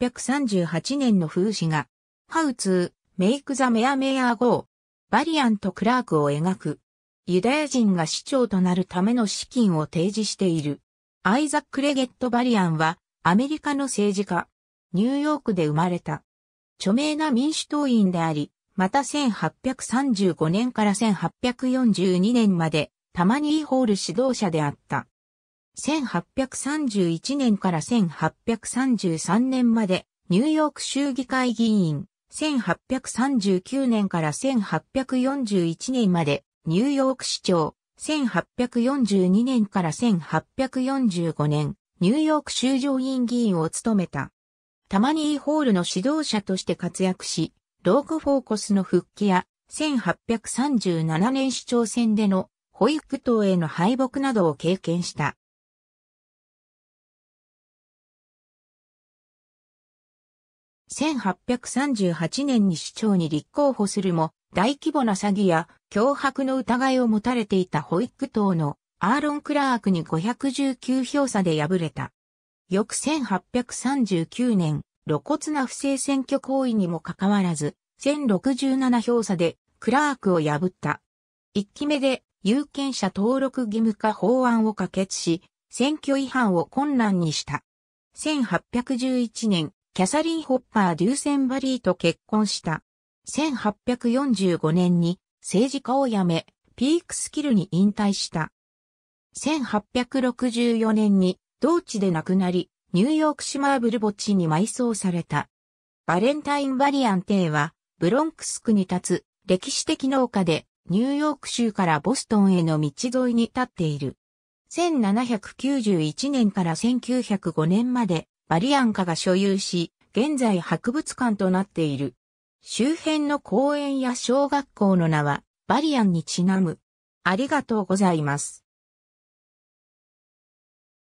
1838年の風刺画、ハウツー、メイクザメアメアー号、バリアンとクラークを描く、ユダヤ人が市長となるための資金を提示している。アイザック・レゲット・バリアンは、アメリカの政治家、ニューヨークで生まれた。著名な民主党員であり、また1835年から1842年まで、たまにイーホール指導者であった。1831年から1833年まで、ニューヨーク州議会議員、1839年から1841年まで、ニューヨーク市長、1842年から1845年、ニューヨーク州上院議員を務めた。タマニーホールの指導者として活躍し、ロークフォーコスの復帰や、1837年市長選での保育等への敗北などを経験した。1838年に市長に立候補するも、大規模な詐欺や脅迫の疑いを持たれていた保育党のアーロン・クラークに519票差で敗れた。翌1839年、露骨な不正選挙行為にもかかわらず、1067票差でクラークを破った。1期目で有権者登録義務化法案を可決し、選挙違反を困難にした。1811年、キャサリン・ホッパー・デューセンバリーと結婚した。1845年に政治家を辞め、ピークスキルに引退した。1864年に同地で亡くなり、ニューヨークシマーブル墓地に埋葬された。バレンタイン・バリアンイは、ブロンクス区に立つ歴史的農家で、ニューヨーク州からボストンへの道沿いに立っている。1791年から1905年までバリアンカが所有し、現在博物館となっている。周辺の公園や小学校の名は、バリアンにちなむ。ありがとうございます。